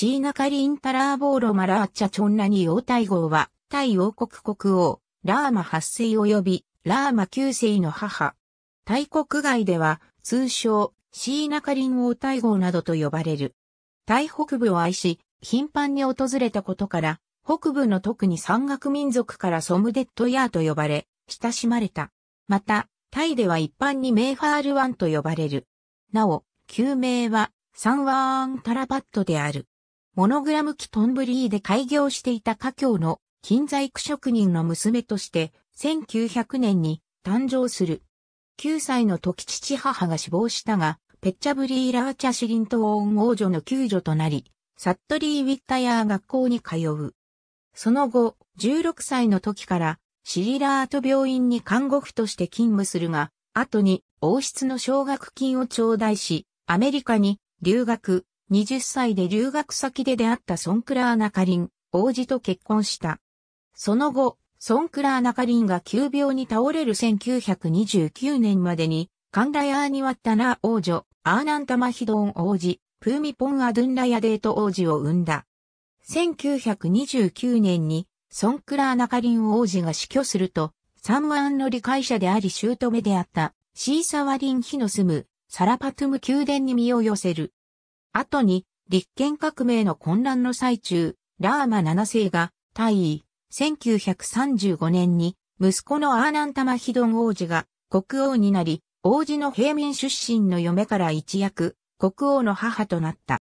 シーナカリンタラーボーロマラーチャチョンラニ王イ号は、タイ王国国王、ラーマ8世及び、ラーマ9世の母。タイ国外では、通称、シーナカリン王イ号などと呼ばれる。タイ北部を愛し、頻繁に訪れたことから、北部の特に山岳民族からソムデッドヤーと呼ばれ、親しまれた。また、タイでは一般にメーファールワンと呼ばれる。なお、旧名は、サンワーンタラパットである。モノグラム機トンブリーで開業していた家境の金細工職人の娘として1900年に誕生する。9歳の時父母が死亡したが、ペッチャブリーラーチャシリントーン王女の救助となり、サットリー・ウィッタヤー学校に通う。その後、16歳の時からシリラート病院に看護婦として勤務するが、後に王室の奨学金を頂戴し、アメリカに留学、20歳で留学先で出会ったソンクラーナカリン、王子と結婚した。その後、ソンクラーナカリンが急病に倒れる1929年までに、カンラヤーニワッタナ王女、アーナンタマヒドン王子、プーミポンアドゥンラヤデート王子を生んだ。1929年に、ソンクラーナカリン王子が死去すると、サアンの理解者であり姑であった、シーサワリン妃の住む、サラパトゥム宮殿に身を寄せる。後に、立憲革命の混乱の最中、ラーマ7世が退位、1935年に息子のアーナンタマヒドン王子が国王になり、王子の平民出身の嫁から一躍、国王の母となった。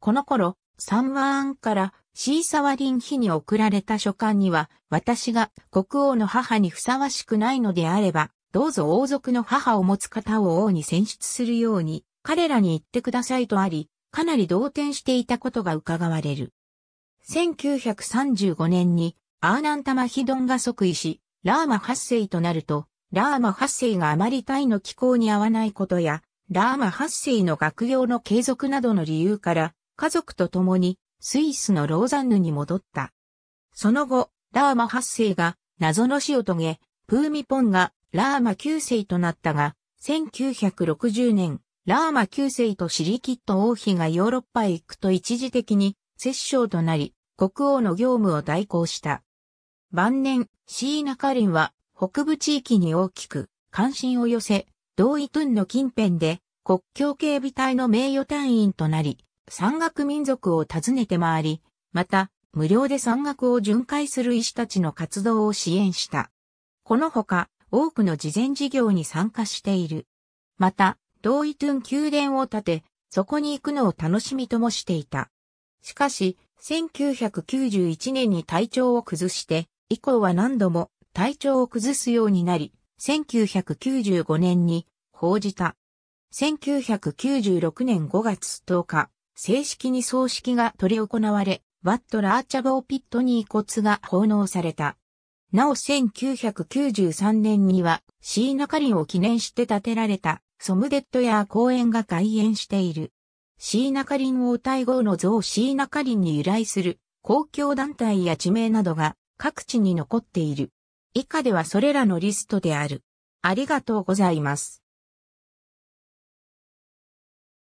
この頃、サンワーンからシーサワリン妃に送られた書簡には、私が国王の母にふさわしくないのであれば、どうぞ王族の母を持つ方を王に選出するように彼らに言ってくださいとあり、かなり動転していたことが伺われる。1935年にアーナンタマヒドンが即位し、ラーマ8世となると、ラーマ8世があまりタイの気候に合わないことや、ラーマ8世の学業の継続などの理由から、家族と共にスイスのローザンヌに戻った。その後、ラーマ8世が謎の死を遂げ、プーミポンがラーマ9世となったが、1960年、ラーマ9世とシリキット王妃がヨーロッパへ行くと一時的に摂政となり、国王の業務を代行した。晩年、シーナ・カリンは北部地域に大きく関心を寄せ、同意トゥンの近辺で国境警備隊の名誉隊員となり、山岳民族を訪ねて回り、また、無料で山岳を巡回する医師たちの活動を支援した。このほか、多くの慈善事業に参加している。また、ドーイトゥン宮殿を建て、そこに行くのを楽しみともしていた。しかし、1991年に体調を崩して、以降は何度も体調を崩すようになり、1995年に報じた。1996年5月10日、正式に葬式が取り行われ、ワットラーチャボーピットに遺骨が奉納された。なお1993年には、シーナカリンを記念して建てられたソムデットヤー公園が開園している。シーナカリン王太后の像シーナカリンに由来する公共団体や地名などが各地に残っている。以下ではそれらのリストである。ありがとうございます。